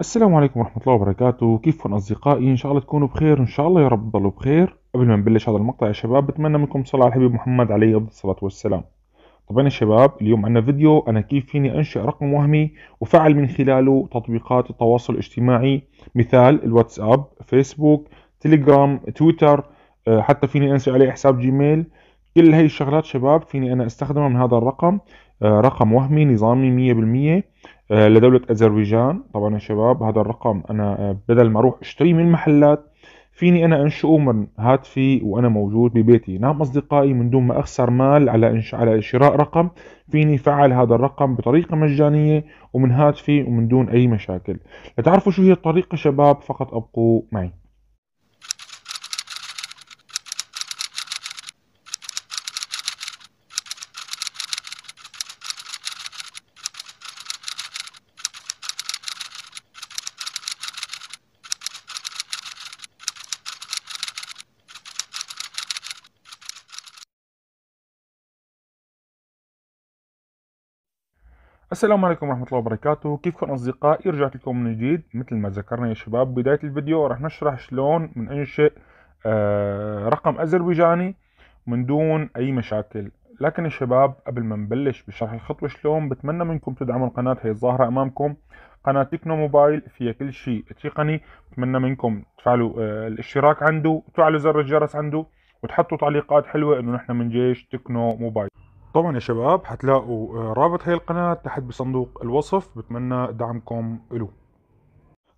السلام عليكم ورحمة الله وبركاته كيفكم أصدقائي إن شاء الله تكونوا بخير إن شاء الله يا رب تضلوا بخير قبل ما نبلش هذا المقطع يا شباب بتمنى منكم صلاة على الحبيب محمد عليه أفضل الصلاة والسلام طبعا يا شباب اليوم عنا فيديو أنا كيف فيني أنشئ رقم وهمي وفعل من خلاله تطبيقات التواصل الاجتماعي مثال الواتساب فيسبوك تليجرام تويتر آه، حتى فيني أنشئ عليه حساب جيميل كل هاي الشغلات شباب فيني أنا أستخدمها من هذا الرقم آه، رقم وهمي نظامي 100% آه، لدولة أذربيجان طبعا يا شباب هذا الرقم أنا آه، بدل ما أروح أشتريه من محلات فيني أنا أنشئه من هاتفي وأنا موجود ببيتي نعم أصدقائي من دون ما أخسر مال على إنش... على شراء رقم فيني فعل هذا الرقم بطريقة مجانية ومن هاتفي ومن دون أي مشاكل لتعرفوا شو هي الطريقة شباب فقط أبقوا معي السلام عليكم ورحمة الله وبركاته كيفكم أصدقائي رجعت لكم من جديد مثل ما ذكرنا يا شباب بداية الفيديو رح نشرح شلون أنشئ آه، رقم أذربيجاني من دون أي مشاكل لكن يا شباب قبل ما نبلش بشرح الخطوة شلون بتمنى منكم تدعموا القناة هي الظاهرة أمامكم قناة تكنو موبايل فيها كل شيء تقني بتمنى منكم تفعلوا آه، الاشتراك عنده وتفعلوا زر الجرس عنده وتحطوا تعليقات حلوة إنه نحن من جيش تكنو موبايل طبعا يا شباب حتلاقوا آه، رابط هاي القناة تحت بصندوق الوصف بتمنى دعمكم له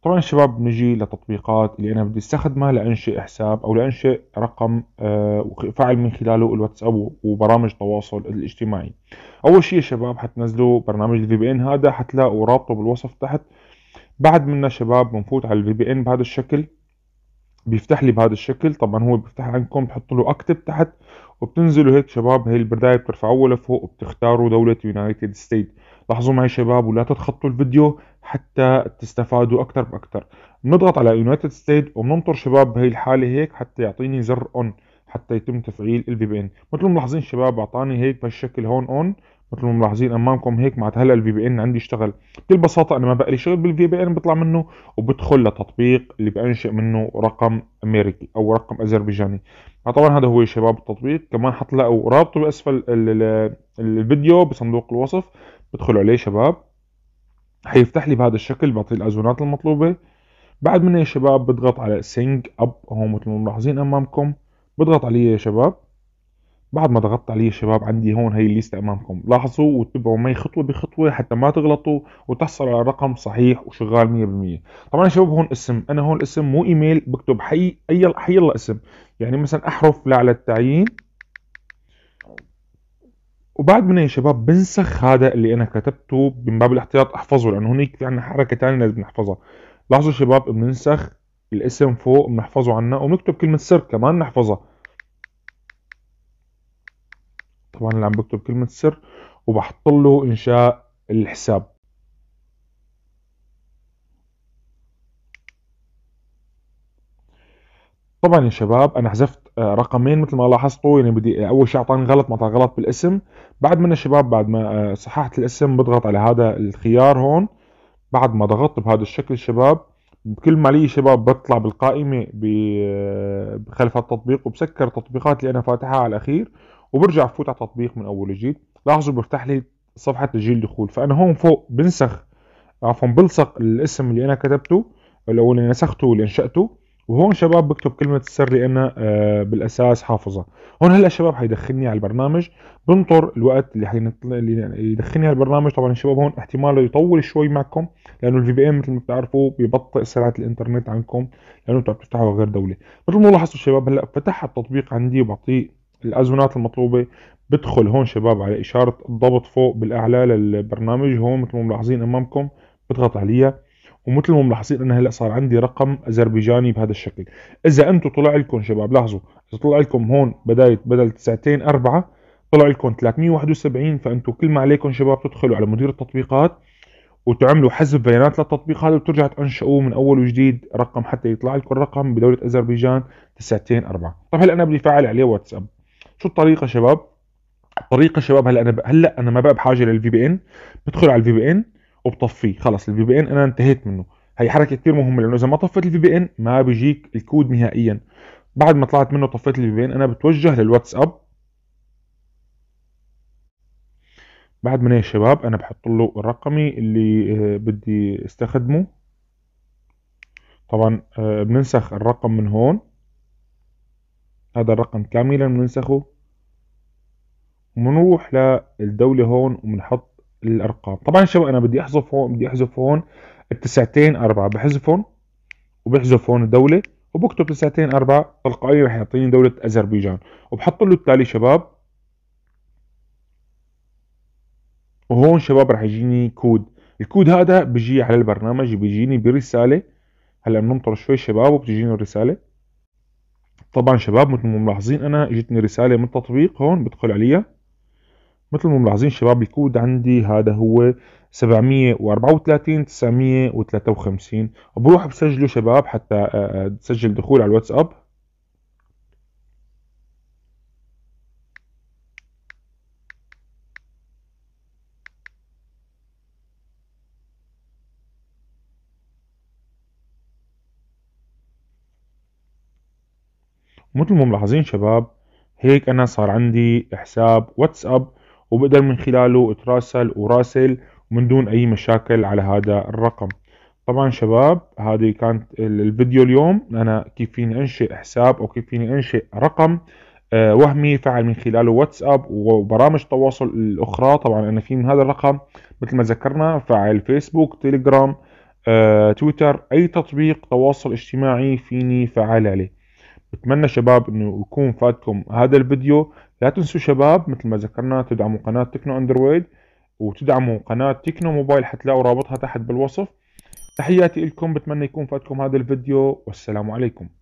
طبعا يا شباب بنجي لتطبيقات اللي انا بدي استخدمها لانشئ حساب او لانشئ رقم آه، وفعل من خلاله الواتساب وبرامج التواصل الاجتماعي اول شيء يا شباب حتنزلوا برنامج الفي بي ان هذا حتلاقوا رابطه بالوصف تحت بعد منا شباب بنفوت على الفي بي ان بهذا الشكل بيفتح لي بهذا الشكل طبعا هو بيفتح عندكم بحط له اكتب تحت وبتنزلوا هيك شباب هي البردايه بترفعوها لفوق وبتختاروا دوله يونايتد ستيت لاحظوا معي شباب ولا تتخطوا الفيديو حتى تستفادوا اكثر باكثر بنضغط على يونايتد ستيت وبننطر شباب بهي الحاله هيك حتى يعطيني زر اون حتى يتم تفعيل الفي بي ان مثل ما ملاحظين شباب اعطاني هيك بهالشكل هون اون مثل ما ملاحظين امامكم هيك معناتها هلا الفي بي ان عندي اشتغل بكل بساطه انا ما بقى لي شغل بالفي بي ان بطلع منه وبدخل لتطبيق اللي بانشئ منه رقم امريكي او رقم اذربيجاني آه، طبعا هذا هو شباب التطبيق كمان حتلاقوا رابطه باسفل الفيديو بصندوق الوصف بدخلوا عليه شباب حيفتح لي بهذا الشكل بعطي الازونات المطلوبه بعد منه يا شباب بضغط على سينج اب هون مثل ما ملاحظين امامكم بضغط عليه يا شباب بعد ما ضغطت عليه شباب عندي هون هي الليستة أمامكم لاحظوا واتبعوا معي خطوة بخطوة حتى ما تغلطوا وتحصلوا على رقم صحيح وشغال 100% طبعا يا شباب هون اسم أنا هون الاسم مو إيميل بكتب حي أي حي الله اسم يعني مثلا أحرف لعلى التعيين وبعد منها يا شباب بنسخ هذا اللي أنا كتبته من باب الاحتياط أحفظه لأنه هنيك في عندنا حركة ثانيه لازم نحفظها لاحظوا شباب بننسخ الاسم فوق بنحفظه عنا وبنكتب كلمة سر كمان نحفظها طبعا اللي عم بكتب كلمة سر وبحط له انشاء الحساب طبعا يا شباب انا حذفت آه، رقمين مثل ما لاحظتوا يعني بدي اول شيء اعطاني غلط ما غلط بالاسم بعد ما شباب بعد ما آه، صححت الاسم بضغط على هذا الخيار هون بعد ما ضغطت بهذا الشكل شباب بكل ما لي شباب بطلع بالقائمه آه، بخلف التطبيق وبسكر التطبيقات اللي انا فاتحها على الاخير وبرجع بفوت على التطبيق من اول وجديد لاحظوا بيفتح لي صفحه تسجيل دخول فانا هون فوق بنسخ عفوا بلصق الاسم اللي انا كتبته او اللي نسخته واللي انشاته وهون شباب بكتب كلمة السر اللي انا آه، بالاساس حافظها، هون هلا شباب حيدخلني على البرنامج، بنطر الوقت اللي حينطل... اللي يدخلني على البرنامج، طبعا الشباب هون احتماله يطول شوي معكم لانه الفي بي ام مثل ما بتعرفوا ببطئ سرعة الانترنت عندكم لانه انتم عم تفتحوا غير دولة، مثل ما لاحظتوا الشباب هلا فتح التطبيق عندي وبعطيه الازونات المطلوبه بدخل هون شباب على اشاره الضبط فوق بالاعلى للبرنامج هون مثل ما ملاحظين امامكم بضغط عليها ومثل ما ملاحظين انا هلا صار عندي رقم اذربيجاني بهذا الشكل اذا انتم طلع لكم شباب لاحظوا اذا طلع لكم هون بدايه بدل 9 4 طلع لكم 371 فانتم كل ما عليكم شباب تدخلوا على مدير التطبيقات وتعملوا حذف بيانات للتطبيق هذا وترجع تنشئوه من اول وجديد رقم حتى يطلع لكم الرقم بدوله اذربيجان 924 طب هلا انا بدي فعل عليه واتساب شو الطريقه شباب الطريقه شباب هلا انا ب... هلا انا ما بقى بحاجه للفي بي ان بدخل على الفي بي ان وبطفيه خلص الفي بي ان انا انتهيت منه هي حركه كثير مهمه لانه اذا ما طفيت الفي بي ان ما بيجيك الكود نهائيا بعد ما طلعت منه طفيت الفي بي ان انا بتوجه للواتساب بعد من يا شباب انا بحط له رقمي اللي آه، بدي استخدمه طبعا آه، بننسخ الرقم من هون هذا الرقم كاملا بننسخه وبنروح للدولة هون وبنحط الأرقام طبعا شباب أنا بدي أحذف هون بدي أحذف هون التسعتين أربعة بحذفهم وبحذف هون الدولة وبكتب تسعتين أربعة تلقائيا رح يعطيني دولة أذربيجان وبحط له التالي شباب وهون شباب رح يجيني كود الكود هذا بيجي على البرنامج بيجيني برسالة هلا بننطر شوي شباب وبتجيني الرسالة طبعا شباب مثل ما ملاحظين انا اجتني رساله من التطبيق هون بدخل عليها مثل ما ملاحظين شباب الكود عندي هذا هو 734 953 بروح بسجله شباب حتى آه، آه، تسجل دخول على الواتساب مثل ما ملاحظين شباب هيك انا صار عندي حساب واتساب وبقدر من خلاله اتراسل وراسل من دون اي مشاكل على هذا الرقم طبعا شباب هذه كانت الفيديو اليوم انا كيف فيني انشئ حساب او كيف فيني انشئ رقم آه، وهمي فعل من خلاله واتساب وبرامج التواصل الاخرى طبعا انا في من هذا الرقم مثل ما ذكرنا فعل فيسبوك تيليجرام آه، تويتر اي تطبيق تواصل اجتماعي فيني فعل عليه بتمنى شباب انه يكون فاتكم هذا الفيديو لا تنسوا شباب مثل ما ذكرنا تدعموا قناة تكنو اندرويد وتدعموا قناة تكنو موبايل حتلاقوا رابطها تحت بالوصف تحياتي لكم بتمنى يكون فاتكم هذا الفيديو والسلام عليكم